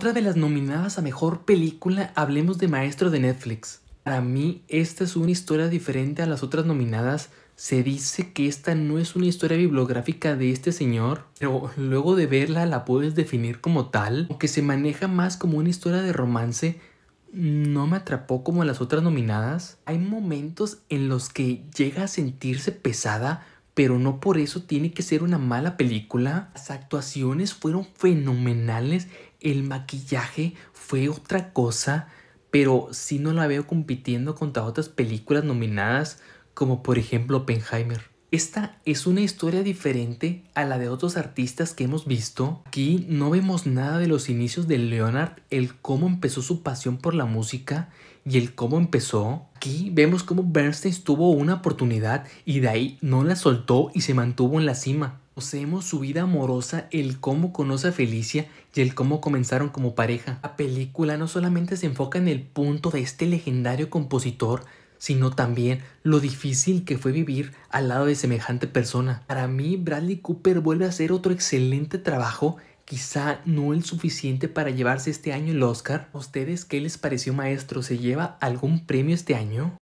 otra de las nominadas a mejor película, hablemos de Maestro de Netflix. Para mí, esta es una historia diferente a las otras nominadas. Se dice que esta no es una historia bibliográfica de este señor, pero luego de verla la puedes definir como tal, O que se maneja más como una historia de romance no me atrapó como las otras nominadas. Hay momentos en los que llega a sentirse pesada pero no por eso tiene que ser una mala película. Las actuaciones fueron fenomenales, el maquillaje fue otra cosa, pero si sí no la veo compitiendo contra otras películas nominadas como por ejemplo Oppenheimer. Esta es una historia diferente a la de otros artistas que hemos visto. Aquí no vemos nada de los inicios de Leonard, el cómo empezó su pasión por la música y el cómo empezó Aquí vemos cómo Bernstein tuvo una oportunidad y de ahí no la soltó y se mantuvo en la cima. Poseemos su vida amorosa, el cómo conoce a Felicia y el cómo comenzaron como pareja. La película no solamente se enfoca en el punto de este legendario compositor, sino también lo difícil que fue vivir al lado de semejante persona. Para mí, Bradley Cooper vuelve a hacer otro excelente trabajo quizá no el suficiente para llevarse este año el Oscar. ustedes qué les pareció maestro? ¿Se lleva algún premio este año?